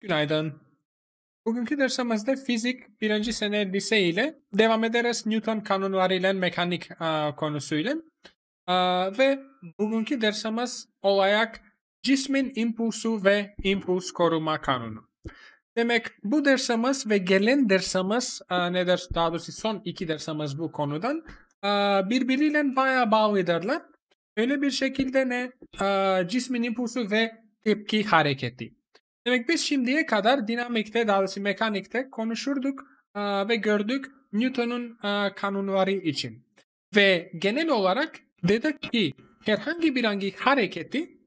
Günaydın. Bugünkü dersimizde fizik birinci sene lise ile devam ederiz Newton kanunları ile mekanik a, konusuyla. A, ve bugünkü dersimiz olarak cismin impulsu ve impuls koruma kanunu. Demek bu dersimiz ve gelen dersimiz a, ne ders daha doğrusu son iki dersimiz bu konudan a, birbiriyle bayağı bağlıdırlar. Öyle bir şekilde ne a, cismin impulsu ve tepki hareketi. Demek biz şimdiye kadar dinamikte, daha doğrusu mekanikte konuşurduk ve gördük Newton'un kanunları için. Ve genel olarak dedik ki herhangi bir hangi hareketi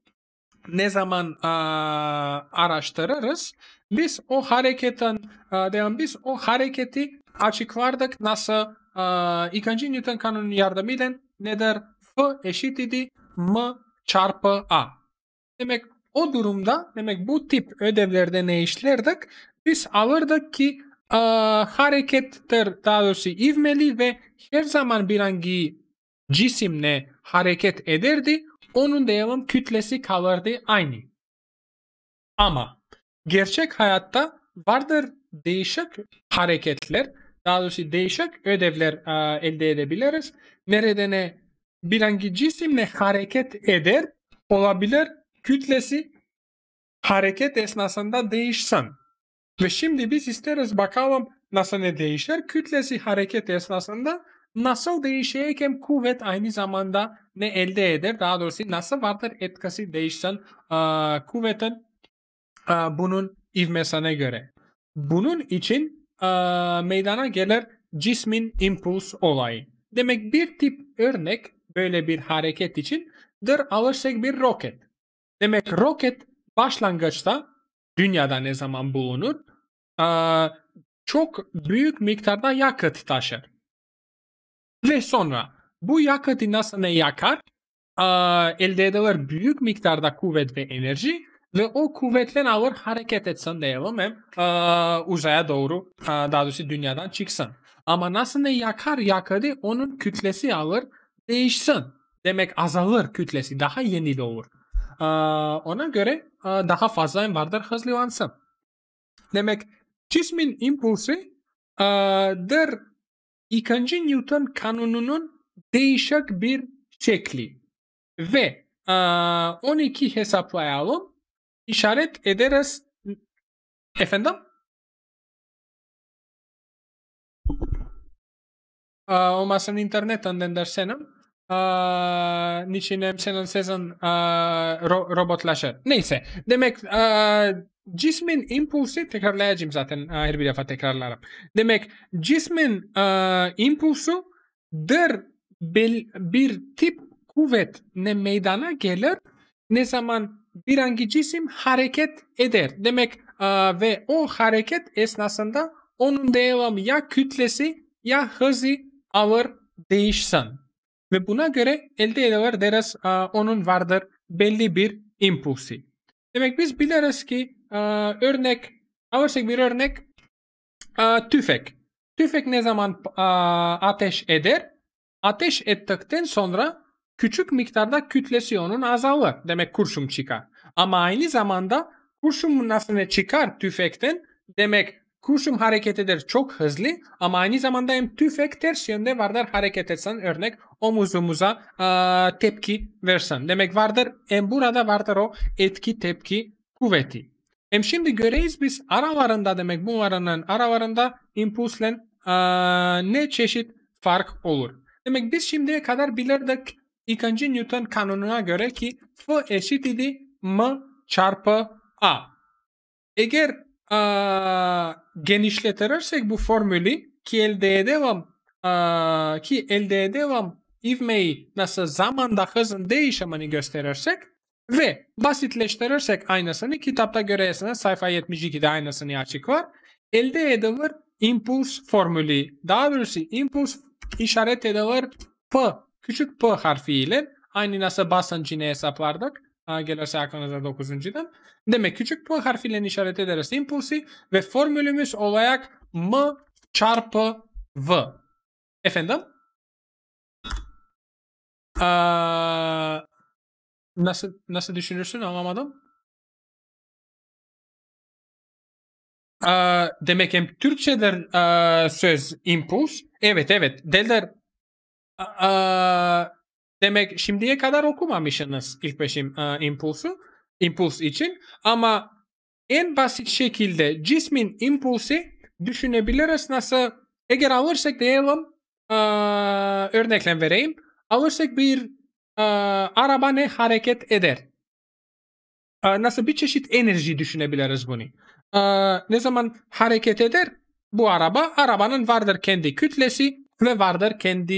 ne zaman a, araştırırız biz o hareketten devam biz o hareketi açıklardık nasıl a, ikinci Newton kanunu yardımıyla nedir F eşit idi M çarpı A. Demek o durumda demek bu tip ödevlerde ne işlerdik? Biz alırdık ki e, hareketler daha doğrusu ivmeli ve her zaman bir hangi cisimle hareket ederdi. Onun devam kütlesi kalırdı aynı. Ama gerçek hayatta vardır değişik hareketler, daha doğrusu değişik ödevler e, elde edebiliriz. Nerede ne bir hangi cisimle hareket eder olabilir kütlesi hareket esnasında değişsin. Ve şimdi biz isteriz bakalım nasıl ne değişir. Kütlesi hareket esnasında nasıl değişirken kuvvet aynı zamanda ne elde eder? Daha doğrusu nasıl vardır etkisi değişsin a, kuvvetin a, bunun ivmesine göre. Bunun için a, meydana gelir cismin impuls olayı. Demek bir tip örnek böyle bir hareket içindir alırsak bir roket. Demek roket başlangıçta dünyada ne zaman bulunur? çok büyük miktarda yakıt taşır. Ve sonra bu yakıtı nasıl ne yakar? elde eder büyük miktarda kuvvet ve enerji ve o kuvvetle alır hareket etsin diyelim hem uzaya doğru daha doğrusu dünyadan çıksın. Ama nasıl ne yakar yakadı onun kütlesi alır değişsin. Demek azalır kütlesi daha yeni doğur ona göre daha fazla vardır hızlansa. Demek cismin impulsu der ikinci Newton kanununun değişik bir şekli. Ve 12 hesaplayalım. İşaret ederiz. Efendim? internet internetten dersene a, niçin Season Season a, ro- robotlaşır. Neyse. Demek a, cismin impulsu tekrarlayacağım zaten a, her bir defa tekrarlarım. Demek cismin a, impulsu dır bir, bir tip kuvvet ne meydana gelir ne zaman bir hangi cisim hareket eder. Demek a, ve o hareket esnasında onun devamı ya kütlesi ya hızı ağır değişsin ve buna göre elde edilir deriz e, onun vardır belli bir impulsi. Demek biz biliriz ki e, örnek alırsak bir örnek e, tüfek. Tüfek ne zaman ateş eder? Ateş ettikten sonra küçük miktarda kütlesi onun azalır. Demek kurşun çıkar. Ama aynı zamanda kurşun nasıl çıkar tüfekten? Demek Kurşun hareket eder çok hızlı ama aynı zamanda hem tüfek ters yönde vardır hareket etsen örnek omuzumuza e, tepki versen demek vardır. Hem burada vardır o etki tepki kuvveti. Hem şimdi göreyiz biz aralarında demek bunların aralarında impulsle e, ne çeşit fark olur. Demek biz şimdiye kadar bilirdik ikinci Newton kanununa göre ki F eşit idi M çarpı A. Eğer a, genişletirsek bu formülü ki elde devam a, ki elde devam ivmeyi nasıl zamanda hızın değişimini gösterirsek ve basitleştirirsek aynısını kitapta göreyesiniz sayfa 72'de aynısını açık var. Elde edilir impuls formülü. Daha doğrusu impuls işaret edilir P, küçük P harfiyle. Aynı nasıl basıncını hesaplardık. A gelirse aklınıza dokuzuncudan. Demek küçük P harfiyle işaret ederiz impulsi ve formülümüz olarak M çarpı V. Efendim? Ee, nasıl nasıl düşünürsün anlamadım. Ee, demek hem Türkçedir e, söz impuls. Evet evet. Deler e, ee, Demek şimdiye kadar okumamışsınız ilk beş e, impulsu, impuls için ama en basit şekilde cismin impulsu düşünebiliriz nasıl eğer alırsak diyelim e, örnekle vereyim alırsak bir e, araba ne hareket eder e, nasıl bir çeşit enerji düşünebiliriz bunu e, ne zaman hareket eder bu araba arabanın vardır kendi kütlesi ve vardır kendi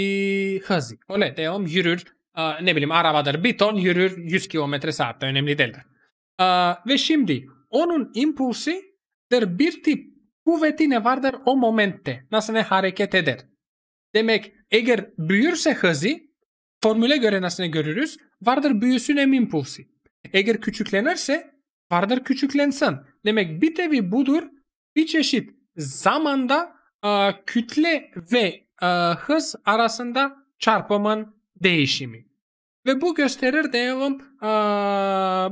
hızı öyle diyelim yürür e, ne bileyim arabadır bir ton yürür 100 km saatte önemli değil E, ee, ve şimdi onun impulsu bir tip kuvveti ne vardır o momente nasıl ne hareket eder. Demek eğer büyürse hızı formüle göre nasıl görürüz vardır büyüsün hem impulsu. Eğer küçüklenirse vardır küçüklensin. Demek bir tevi budur bir çeşit zamanda e, kütle ve e, hız arasında çarpımın değişimi. Ve bu gösterir diyelim,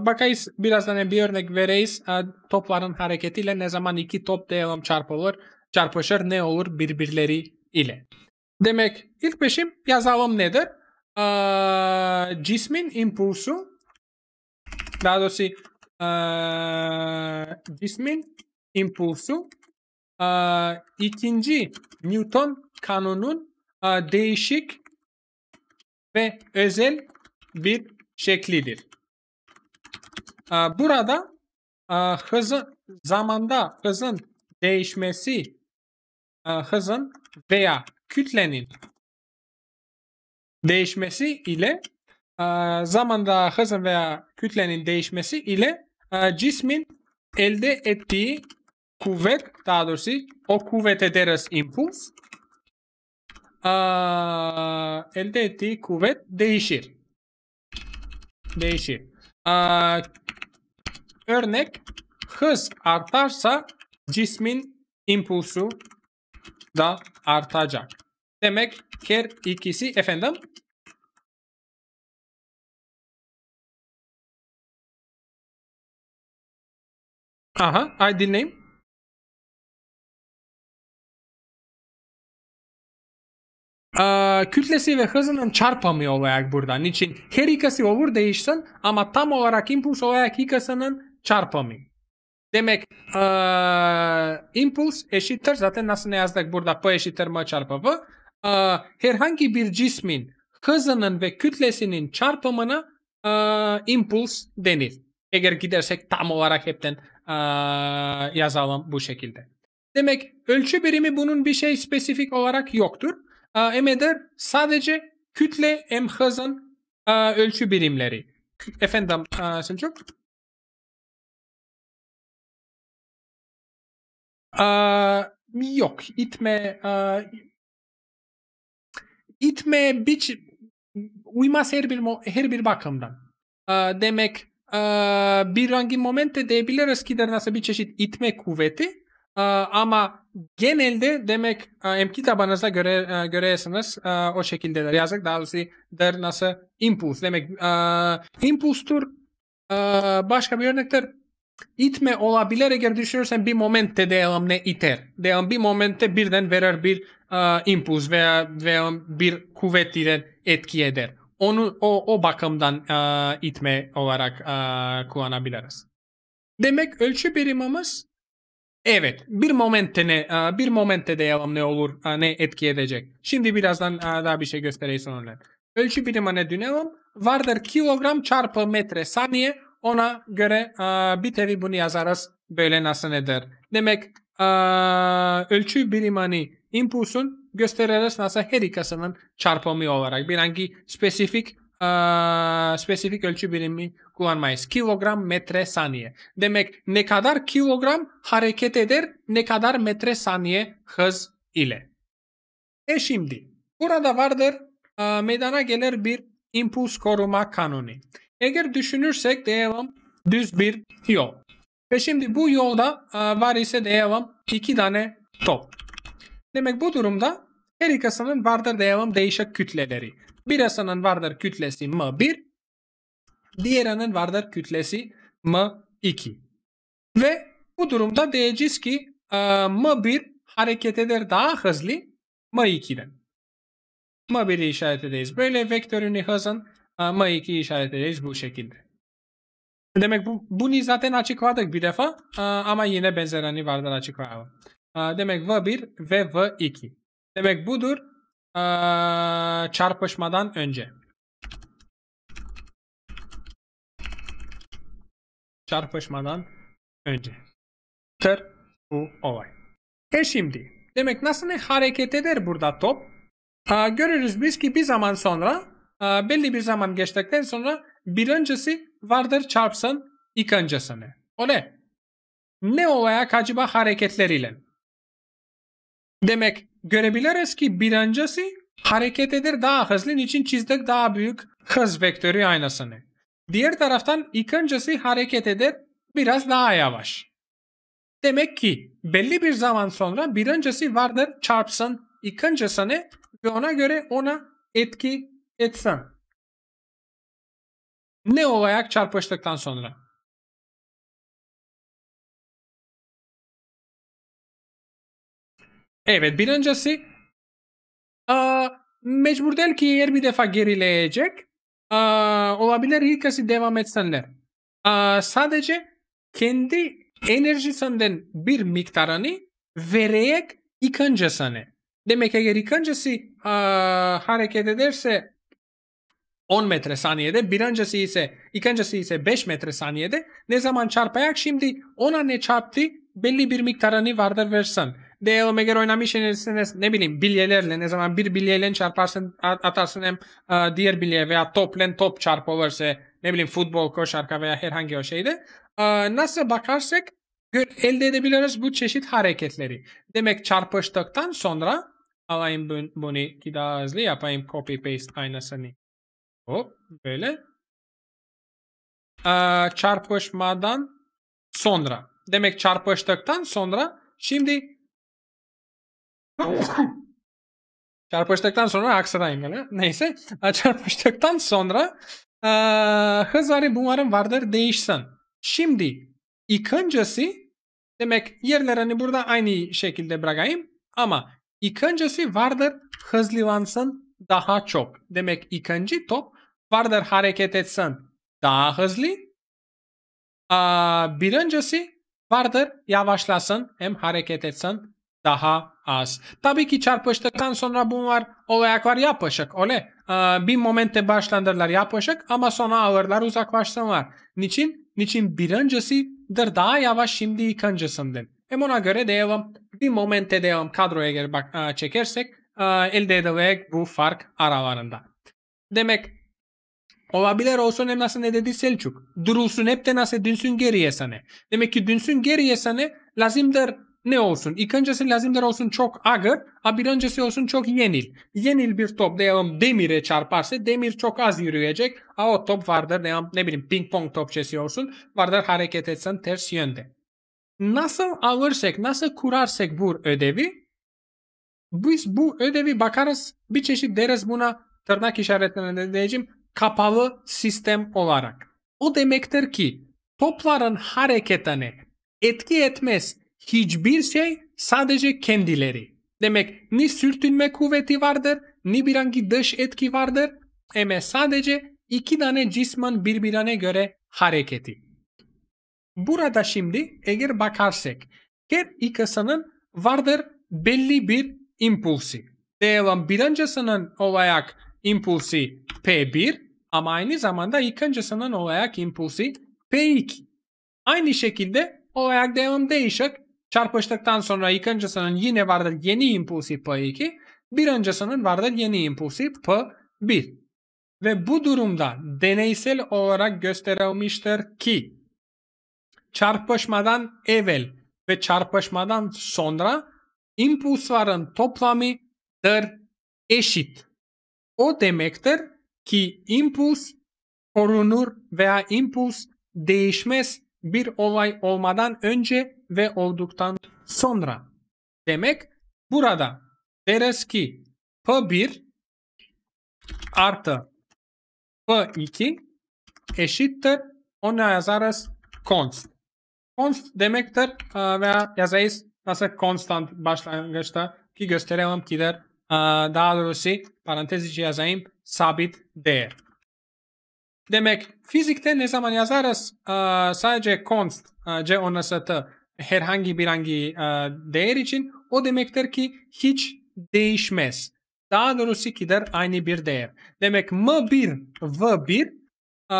bakayız birazdan hani bir örnek vereyiz topların hareketiyle ne zaman iki top diyelim çarpılır, çarpışır ne olur birbirleri ile. Demek ilk peşim yazalım nedir? cismin impulsu, daha doğrusu cismin impulsu ikinci Newton kanunun değişik ve özel bir şeklidir. Burada hızın zamanda hızın değişmesi hızın veya kütlenin değişmesi ile zamanda hızın veya kütlenin değişmesi ile cismin elde ettiği kuvvet daha doğrusu o kuvvete deriz impuls a, elde ettiği kuvvet değişir. Değişir. A, örnek hız artarsa cismin impulsu da artacak. Demek her ikisi efendim Aha, ay dinleyeyim. Ee, kütlesi ve hızının çarpımı olarak buradan. Niçin her ikisi olur değişsin ama tam olarak impuls olarak ikisinin çarpımı. Demek e, impuls eşittir zaten nasıl yazdık burada p eşittir m çarpı v. E, ee, herhangi bir cismin hızının ve kütlesinin çarpımına e, impuls denir. Eğer gidersek tam olarak hepten e, yazalım bu şekilde. Demek ölçü birimi bunun bir şey spesifik olarak yoktur. Emeder sadece kütle m ölçü birimleri. Efendim Selçuk? Yok itme itme biç uymaz her bir her bir bakımdan. Demek bir hangi momente diyebiliriz ki de nasıl bir çeşit itme kuvveti ee, ama genelde demek e, MQ tabanınıza göre e, göresiniz e, o şekildeler yazık. Daha doğrusu der nasıl impuls demek. Impulstur başka bir örnektir. itme olabilir eğer düşünürsen bir momentte devam ne iter. Devam bir momentte birden verer bir impuls veya, veya bir kuvvet ile etki eder. Onu o, o bakımdan itme olarak kullanabiliriz. Demek ölçü birimimiz Evet bir momente ne e, bir momente de ne olur e, ne etki edecek. Şimdi birazdan e, daha bir şey göstereyim sonra. Ölçü birimi ne dönelim. Vardır kilogram çarpı metre saniye ona göre bir tevi bunu yazarız böyle nasıl nedir. Demek ölçü birimini impulsun gösteririz nasıl her ikisinin çarpımı olarak. Bir hangi spesifik e, spesifik ölçü birimi kullanmayız. Kilogram metre saniye. Demek ne kadar kilogram hareket eder ne kadar metre saniye hız ile. E şimdi burada vardır e, meydana gelir bir impuls koruma kanunu. Eğer düşünürsek diyelim düz bir yol. Ve şimdi bu yolda e, var ise diyelim iki tane top. Demek bu durumda her ikisinin vardır diyelim değişik kütleleri. Birisinin vardır kütlesi M1, diğerinin vardır kütlesi M2. Ve bu durumda diyeceğiz ki e, M1 hareket eder daha hızlı M2'den. M1'i işaret edeceğiz böyle vektörünü hızın, e, M2'yi işaret edeceğiz bu şekilde. Demek bu, bunu zaten açıkladık bir defa e, ama yine benzerini vardır açıklayalım. Demek V1 ve V2. Demek budur ee, çarpışmadan önce. Çarpışmadan önce. Tır bu olay. E şimdi demek nasıl ne hareket eder burada top? Ee, görürüz biz ki bir zaman sonra belli bir zaman geçtikten sonra birincisi vardır çarpsın ikincisini. Olay. Ne olaya acaba hareketleriyle? Demek görebiliriz ki birincisi hareket eder daha hızlı için çizdik daha büyük hız vektörü aynasını. Diğer taraftan ikincisi hareket eder biraz daha yavaş. Demek ki belli bir zaman sonra birincisi vardır çarpsın ikincisini ve ona göre ona etki etsin. Ne olarak çarpıştıktan sonra? Evet birincisi a, mecbur değil ki eğer bir defa gerileyecek. A, olabilir herkesi devam etsenler A, sadece kendi enerjisinden bir miktarını vererek yıkancasını. Demek eğer ikincisi a, hareket ederse 10 metre saniyede, birincisi ise, ikincisi ise 5 metre saniyede ne zaman çarpayak şimdi ona ne çarptı belli bir miktarını vardır versen. DL Omega oynamış içerisinde ne bileyim bilyelerle ne zaman bir bilyeyle çarparsın atarsın hem a, e, diğer bilye veya toplen top çarpı ne bileyim futbol koşarka veya herhangi o şeyde a, e, nasıl bakarsak elde edebiliriz bu çeşit hareketleri. Demek çarpıştıktan sonra alayım bunu ki daha hızlı yapayım copy paste aynasını. Hop böyle. A, e, çarpışmadan sonra. Demek çarpıştıktan sonra şimdi çarpıştıktan sonra aksırayım gene. Neyse. Ee, çarpıştıktan sonra e, ee, hızları umarım vardır değişsin. Şimdi ikincisi demek yerlerini burada aynı şekilde bırakayım ama ikincisi vardır hızlıvansın daha çok. Demek ikinci top vardır hareket etsin daha hızlı. Ee, birincisi vardır yavaşlasın hem hareket etsin daha az. Tabii ki çarpıştıktan sonra bunlar olayaklar yapışık. Öyle e, bir momente başlandırlar yapışık ama sonra ağırlar uzaklaşsınlar. Niçin? Niçin birincisidir daha yavaş şimdi ikincisindin. Hem ona göre devam bir momente devam kadroya geri bak, e, çekersek e, elde edilecek bu fark aralarında. Demek Olabilir olsun hem nasıl ne dedi Selçuk. Durulsun hep de nasıl dünsün geriye sana. Demek ki dünsün geriye sana lazımdır ne olsun? İlk öncesi lazımdır olsun çok ağır, a bir öncesi olsun çok yenil. Yenil bir top diyelim demire çarparsa demir çok az yürüyecek. A o top vardır diyelim ne bileyim ping pong top çesi olsun vardır hareket etsen ters yönde. Nasıl alırsak, nasıl kurarsak bu ödevi biz bu ödevi bakarız bir çeşit deriz buna tırnak işaretlerine diyeceğim kapalı sistem olarak. O demektir ki topların hareketine etki etmez hiçbir şey sadece kendileri. Demek ni sürtünme kuvveti vardır, ni bir hangi dış etki vardır. Eme sadece iki tane cismin birbirine göre hareketi. Burada şimdi eğer bakarsak her ikisinin vardır belli bir impulsi. Diyelim birincisinin olarak impulsi P1 ama aynı zamanda ikincisinin olarak impulsi P2. Aynı şekilde olarak devam değişik Çarpıştıktan sonra ilk öncesinin yine vardır yeni impulsi P2. Bir öncesinin vardır yeni impulsi P1. Ve bu durumda deneysel olarak gösterilmiştir ki çarpışmadan evvel ve çarpışmadan sonra impulsların toplamıdır eşit. O demektir ki impuls korunur veya impuls değişmez bir olay olmadan önce ve olduktan sonra. Demek burada deriz ki P1 artı P2 eşittir. Onu yazarız const. Const demektir e, veya yazayız nasıl constant başlangıçta ki gösterelim ki der e, daha doğrusu parantez içi yazayım sabit değer. Demek fizikte ne zaman yazarız sadece const e, c onasatı herhangi bir hangi değer için o demektir ki hiç değişmez. Daha doğrusu gider aynı bir değer. Demek m1 v1 e,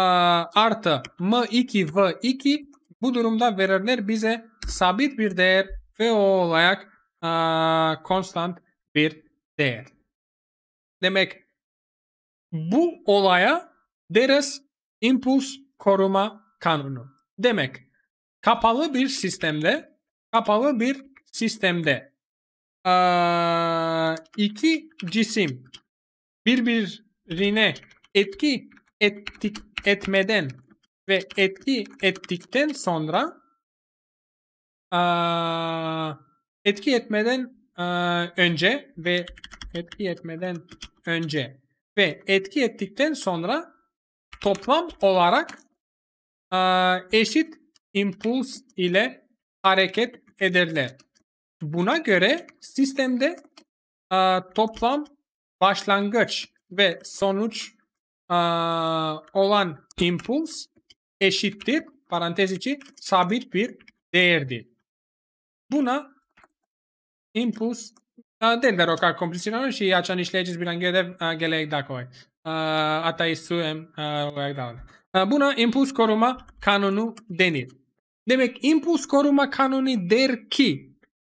artı m2 v2 bu durumda verirler bize sabit bir değer ve o olarak konstant bir değer. Demek bu olaya deres impuls koruma kanunu. Demek kapalı bir sistemde kapalı bir sistemde iki cisim birbirine etki ettik, etmeden ve etki ettikten sonra etki etmeden önce ve etki etmeden önce ve etki ettikten sonra toplam olarak e, eşit impuls ile hareket ederler. Buna göre sistemde e, toplam başlangıç ve sonuç e, olan impuls eşittir parantez içi sabit bir değerdir. Buna impuls Denver kā komplicinājuši, ja čani šleģis bilan gedev gelek dakoy. Ata istuem olarak devam. Buna impuls koruma kanunu denir. Demek impuls koruma kanunu der ki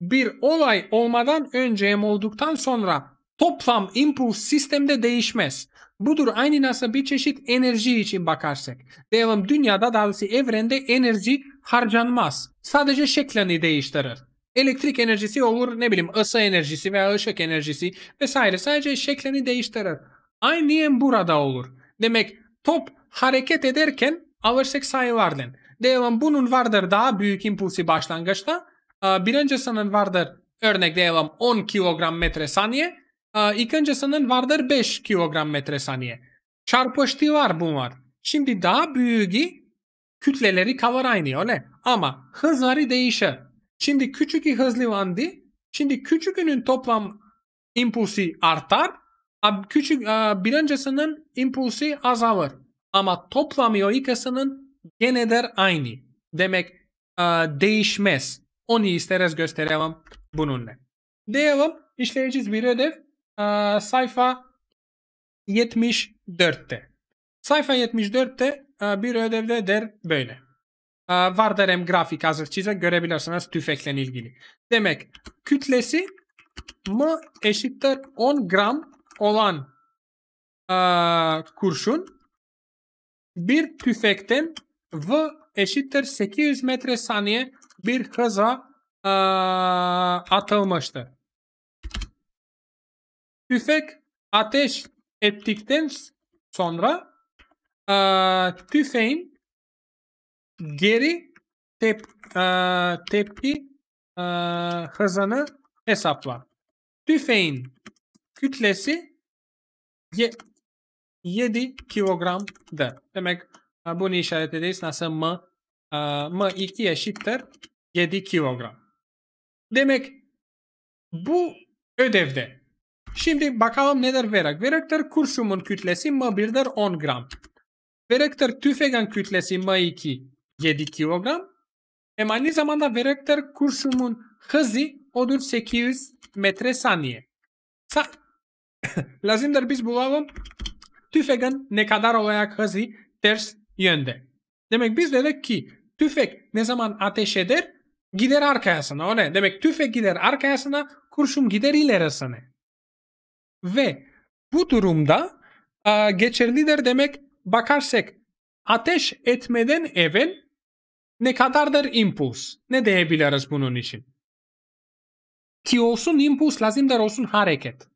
bir olay olmadan önce hem olduktan sonra toplam impuls sistemde değişmez. Budur aynı nasıl bir çeşit enerji için bakarsak. Diyelim dünyada daha doğrusu evrende enerji harcanmaz. Sadece şeklini değiştirir elektrik enerjisi olur ne bileyim ısı enerjisi veya ışık enerjisi vesaire sadece şeklini değiştirir. Aynen burada olur. Demek top hareket ederken alırsak sayılardan. Diyelim bunun vardır daha büyük impulsi başlangıçta. Birincisinin vardır örnek diyelim 10 kilogram metre saniye. İkincisinin vardır 5 kilogram metre saniye. Çarpıştılar bunlar. Şimdi daha büyüğü kütleleri kalır aynı öyle. Ama hızları değişir. Şimdi küçük i vandı. Şimdi küçük küçükünün toplam impulsi artar. Küçük birincisi'nin impulsi azalır. Ama toplam ikisinin genedir aynı. Demek değişmez. Onu isteriz gösterelim bununla. Diyelim işleyeceğiz bir ödev. Sayfa 74'te. Sayfa 74'te bir ödevde der böyle. Ee, Varderem grafik hazır çizerek görebilirsiniz tüfekle ilgili. Demek kütlesi mı eşittir 10 gram olan e, kurşun bir tüfekten v eşittir 800 metre saniye bir hıza e, atılmıştır. Tüfek ateş ettikten sonra e, tüfeğin geri tep, e, tepki e, hızını hesapla. Tüfeğin kütlesi 7 kilogramdı. Demek bunu işaret ederiz. Nasıl M, e, M2 eşittir 7 kilogram. Demek bu ödevde. Şimdi bakalım neler verek. Verektir kurşumun kütlesi M1'dir 10 gram. Verektir tüfeğin kütlesi M2 7 kilogram. Hem aynı zamanda vektör kurşumun hızı odur 800 metre saniye. Sa Lazımdır biz bulalım tüfekin ne kadar olarak hızı ters yönde. Demek biz dedik ki tüfek ne zaman ateş eder gider arkasına ne? Demek tüfek gider arkasına kurşum gider ilerisine. Ve bu durumda e, geçerlidir demek bakarsak ateş etmeden evvel ne kadardır impuls? Ne diyebiliriz bunun için? Ki olsun impuls lazımdır olsun hareket.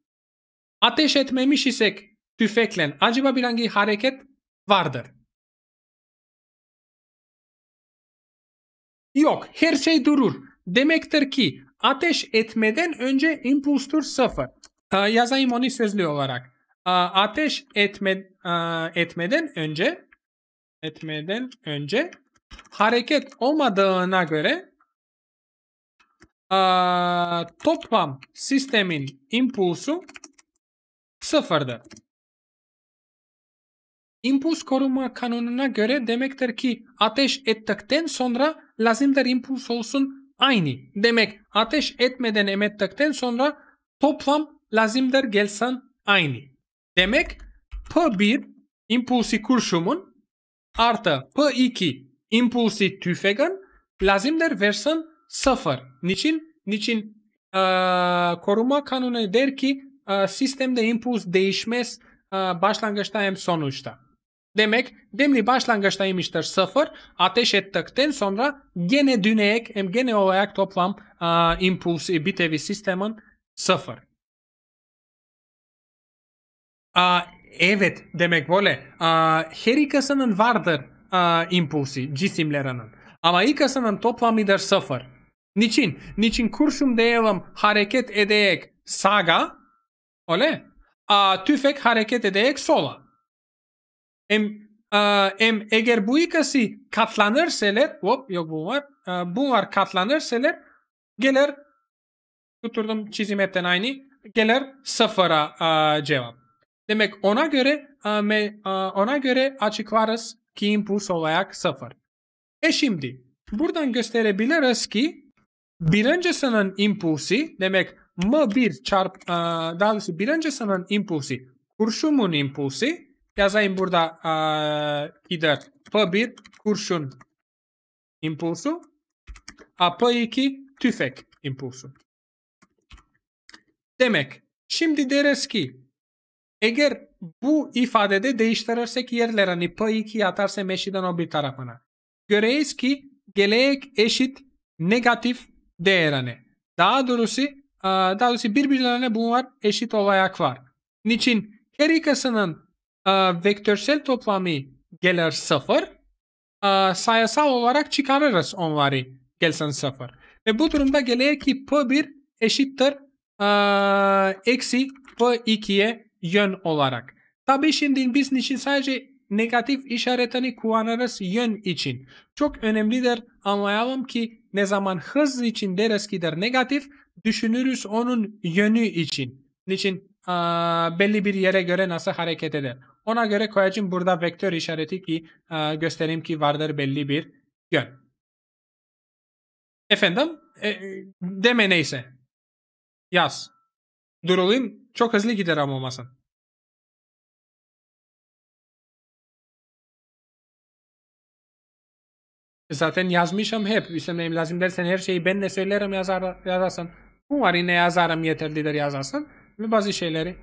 Ateş etmemiş isek tüfekle acaba bir hangi hareket vardır? Yok, her şey durur. Demektir ki ateş etmeden önce impulstur sıfır. Ee, yazayım onu sözlü olarak. Ee, ateş etme, e, etmeden önce etmeden önce hareket olmadığına göre toplam sistemin impulsu sıfırdır. İmpuls koruma kanununa göre demektir ki ateş ettikten sonra lazımdır impuls olsun aynı. Demek ateş etmeden emettikten sonra toplam lazımdır gelsen aynı. Demek P1 impulsi kurşumun artı P2 impulsi tüfeğin lazımdır versin sıfır. Niçin? Niçin? Ee, koruma kanunu der ki e, sistemde impuls değişmez e, başlangıçta hem sonuçta. Demek demli başlangıçtaymıştır sıfır. Ateş ettikten sonra gene düneyek hem gene olarak toplam e, impuls bitevi sistemin sıfır. Aa, evet demek böyle. Aa, her ikisinin vardır a, impulsi cisimlerinin. Ama ikisinin da sıfır. Niçin? Niçin kurşun diyelim hareket edeyek saga, öyle? A, tüfek hareket edeyek sola. Hem, a, hem eğer bu ikisi katlanırseler, hop yok bu var, a, bunlar katlanırseler gelir, tuturdum çizim hepten aynı, gelir sıfıra a, cevap. Demek ona göre a, me, a, ona göre açıklarız ki impuls olarak sıfır. E şimdi buradan gösterebiliriz ki birinci sınıfın impulsi demek M1 çarp uh, daha doğrusu birinci sınıfın impulsi kurşumun impulsi yazayım burada gider P1 kurşun impulsu a P2 tüfek impulsu. Demek şimdi deriz ki eğer bu ifadede değiştirirsek yerler hani P2 atarsam eşiden o bir tarafına. Göreyiz ki gelecek eşit negatif değer hani. Daha doğrusu e, daha doğrusu birbirlerine bunlar eşit olarak var. Niçin? Her ikisinin e, vektörsel toplamı gelir sıfır. E, sayısal olarak çıkarırız onları gelsin sıfır. Ve bu durumda gelecek ki P1 eşittir eksi P2'ye yön olarak. Tabii şimdi biz için sadece negatif işaretini hani kullanırız yön için. Çok önemlidir anlayalım ki ne zaman hız için deriz ki der negatif düşünürüz onun yönü için. Niçin a, belli bir yere göre nasıl hareket eder. Ona göre koyacağım burada vektör işareti ki a, göstereyim ki vardır belli bir yön. Efendim e, e deme neyse. Yaz. Durulayım çok hızlı gider ama masan. Zaten yazmışım hep. İstemeyim lazım dersen her şeyi ben de söylerim yazar, yazarsın. Bu var yine yazarım yeterlidir yazarsın. Ve bazı şeyleri.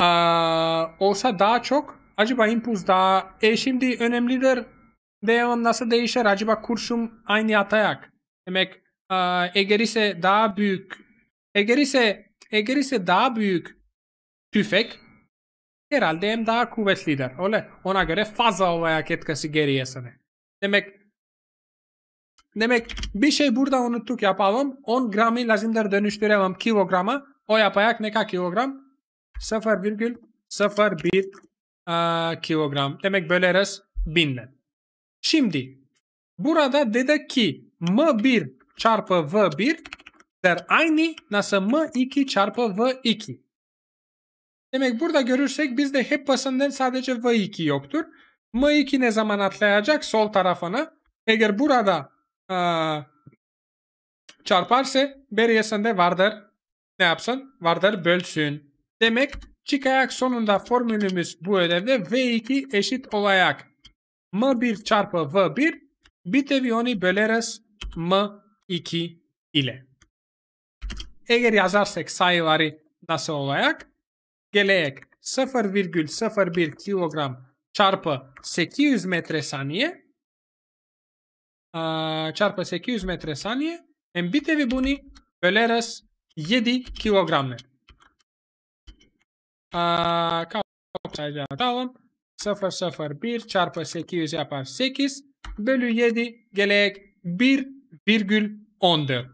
Aa, olsa daha çok acaba impuls daha e şimdi önemlidir Değer nasıl değişir? Acaba kurşum aynı atayak. Demek eğer ise daha büyük eğer ise eğer ise daha büyük tüfek herhalde hem daha kuvvetlidir. Öyle ona göre fazla olarak etkisi geriye sana. Demek demek bir şey burada unuttuk yapalım. 10 gramı lazımdır dönüştürelim kilograma. O yapayak ne kadar kilogram? 0,01 uh, kilogram. Demek böleriz 1000'le. Şimdi burada dedik ki M1 çarpı V1 der aynı nasıl M2 çarpı V2. Demek burada görürsek bizde hep basından sadece V2 yoktur. M2 ne zaman atlayacak? Sol tarafına. Eğer burada aa, çarparsa beriyesinde vardır. Ne yapsın? Vardır bölsün. Demek çıkayak sonunda formülümüz bu ödevde V2 eşit olayak M1 çarpı V1 onu böleriz M2 ile. Eğer yazarsak sayıları nasıl olacak? Gelecek 0,01 kilogram çarpı 800 metre saniye çarpı 800 metre saniye en bitevi bunu böleriz 7 kilogramla. Aa, kalk sayıca 0 0 1 çarpı 800 yapar 8 bölü 7 gelecek 1,14.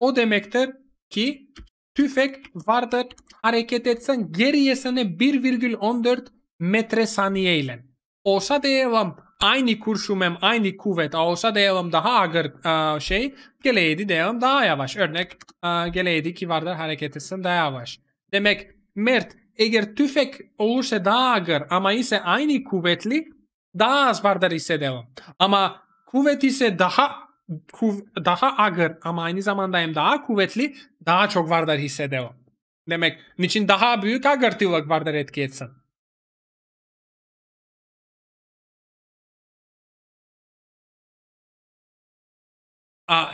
O demektir ki tüfek vardır hareket etsen geriyesine 1,14 metre saniye ile. Olsa da devam aynı kurşumem aynı kuvvet olsa da devam daha ağır şey geleydi devam daha yavaş. Örnek uh, geleydi ki vardır hareket etsin daha yavaş. Demek Mert eğer tüfek olursa daha ağır ama ise aynı kuvvetli daha az vardır hissediyorum. Ama kuvvet ise daha kuv, daha ağır ama aynı zamanda hem daha kuvvetli daha çok vardır hissediyorum. Demek niçin daha büyük ağırtılık vardır etki etsin. A,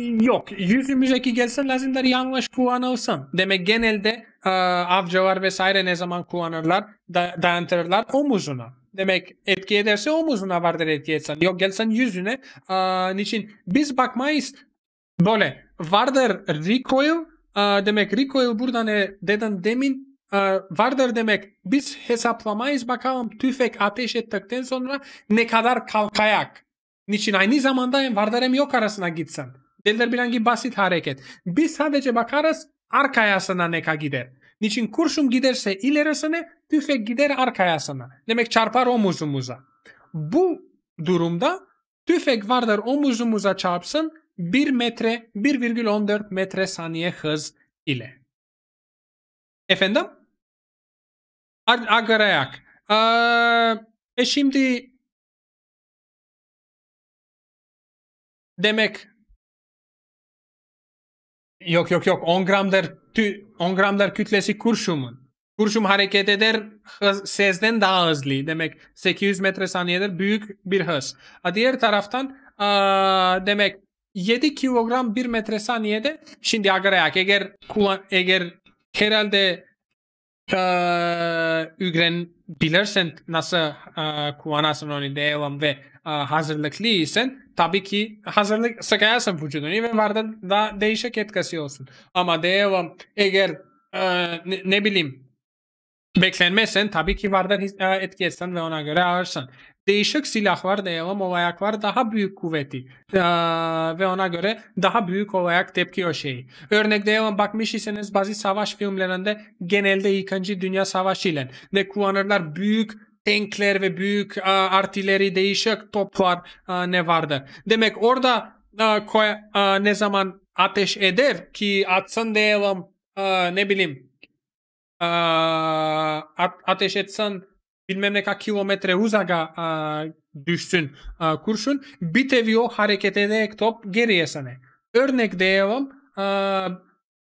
Yok yüzümüzdeki gelsin lazımdır yanlış kullanılsın. Demek genelde e, avcılar vesaire ne zaman kullanırlar da, dayandırırlar omuzuna. Demek etki ederse omuzuna vardır etki etsen. Yok gelsen yüzüne. E, niçin? Biz bakmayız böyle vardır recoil. E, demek recoil burada ne dedin demin e, vardır demek. Biz hesaplamayız bakalım tüfek ateş ettikten sonra ne kadar kalkayak. Niçin aynı zamanda vardır hem yok arasına gitsen bir hangi basit hareket. Biz sadece bakarız arkayasına ne kadar gider. Niçin kurşun giderse ilerisine, tüfek gider arkayasına. Demek çarpar omuzumuza. Bu durumda tüfek vardır omuzumuza çarpsın 1 metre 1,14 metre saniye hız ile. Efendim? Agarayak. Ee, e şimdi demek Yok yok yok 10 gram der, 10 gram der kütlesi kurşumun. Kurşum hareket eder hız, sezden daha hızlı. Demek 800 metre saniyedir büyük bir hız. A diğer taraftan a, demek 7 kilogram 1 metre saniyede şimdi agar eğer kullan, eğer herhalde a, ügren bilirsen nasıl e, kullanasın onu diyelim ve e, hazırlıklıysan tabii ki hazırlık sıkayarsın vücudunu ve vardan daha değişik etkisi olsun. Ama diyelim eğer e, ne, ne bileyim beklenmezsen tabii ki vardan etki etsen ve ona göre ağırsan değişik silahlar diyelim var daha büyük kuvveti ee, ve ona göre daha büyük olarak tepki o şeyi. Örnek diyelim bakmış iseniz bazı savaş filmlerinde genelde ikinci dünya savaşı ile de kullanırlar büyük tankler ve büyük e, artileri değişik toplar e, ne vardı. Demek orada e, koy, e, ne zaman ateş eder ki atsın diyelim e, ne bileyim e, ateş etsin bilmem ne kaç kilometre uzağa a, düşsün a, kurşun bitebiliyor hareket ederek top geriye sana. Örnek diyelim a,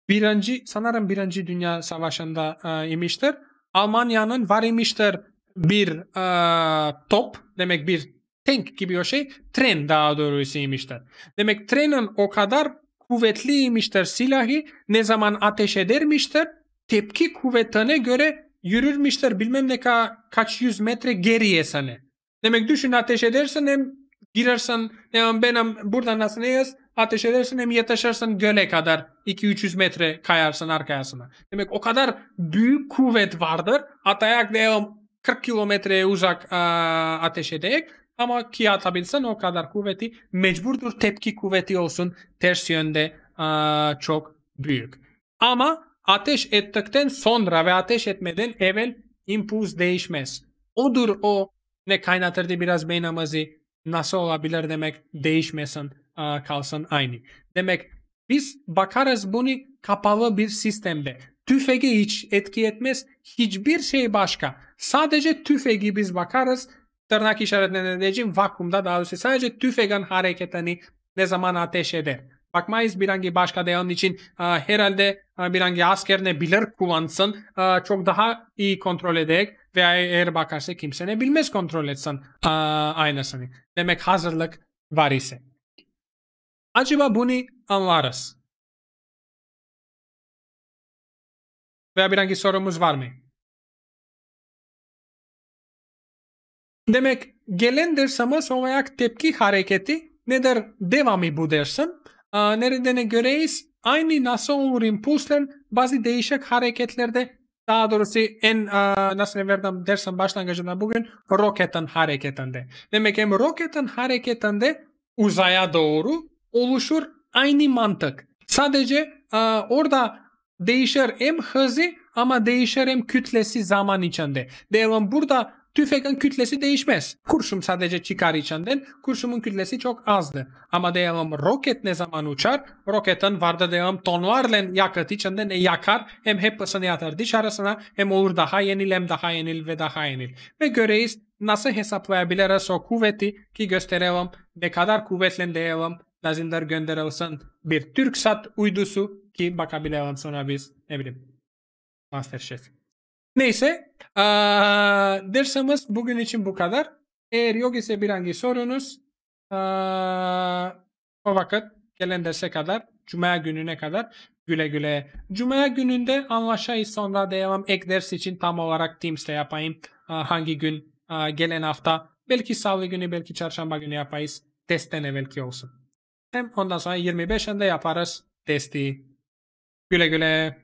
birinci sanırım birinci dünya savaşında a, imiştir. Almanya'nın var imiştir bir a, top demek bir tank gibi o şey tren daha doğrusu imiştir. Demek trenin o kadar kuvvetliymiştir silahı ne zaman ateş edermiştir tepki kuvvetine göre yürürmüşler bilmem ne ka, kaç yüz metre geriye sana. Demek düşün ateş edersen hem girersen hem benim buradan nasıl yaz ateş edersen hem yataşarsın göle kadar 2-300 metre kayarsın arkasına. Demek o kadar büyük kuvvet vardır. Atayak devam 40 kilometreye uzak a, ateş edecek. Ama ki atabilsen o kadar kuvveti mecburdur tepki kuvveti olsun ters yönde a, çok büyük. Ama ateş ettikten sonra ve ateş etmeden evvel impuls değişmez. Odur o ne kaynatırdı biraz beynamazı nasıl olabilir demek değişmesin kalsın aynı. Demek biz bakarız bunu kapalı bir sistemde. Tüfeği hiç etki etmez. Hiçbir şey başka. Sadece tüfeği biz bakarız. Tırnak işaretleneceğim vakumda daha doğrusu sadece tüfeğin hareketini ne zaman ateş eder. Bakmayız bir hangi başka da onun için herhalde bir gas yerine bilir kullansın. Çok daha iyi kontrol edecek veya eğer bakarsa kimse ne bilmez kontrol etsin aynasını. Demek hazırlık var ise. Acaba bunu anlarız. Veya bir hangi sorumuz var mı? Demek gelen dersamız olarak tepki hareketi nedir devamı bu dersin? Nereden göreyiz? aynı nasıl olurum puslen bazı değişik hareketlerde daha doğrusu en uh, nasıl verdim dersen başlangıcında bugün roketin hareketinde. Demek ki roketin hareketinde uzaya doğru oluşur aynı mantık. Sadece uh, orada değişir hem hızı ama değişir hem kütlesi zaman içinde. Devam burada Tüfekin kütlesi değişmez. Kurşun sadece çıkar içinden. Kurşumun kütlesi çok azdı. Ama diyelim roket ne zaman uçar? Roketin vardı diyelim tonlarla yakıt içinden e yakar. Hem hep hepsini atar dışarısına hem olur daha yenil hem daha yenil ve daha yenil. Ve göreyiz nasıl hesaplayabiliriz o kuvveti ki gösterelim ne kadar kuvvetli diyelim lazımdır gönderilsin bir TürkSat uydusu ki bakabilelim sonra biz ne bileyim Masterchef. Neyse. Aa, dersimiz bugün için bu kadar. Eğer yok ise bir hangi sorunuz aa, o vakit gelen derse kadar Cuma gününe kadar güle güle. Cuma gününde anlaşayız sonra devam ek ders için tam olarak Teams'le yapayım. Aa, hangi gün aa, gelen hafta belki salı günü belki çarşamba günü yapayız. Testten evvelki olsun. Hem ondan sonra 25'inde yaparız testi. Güle güle.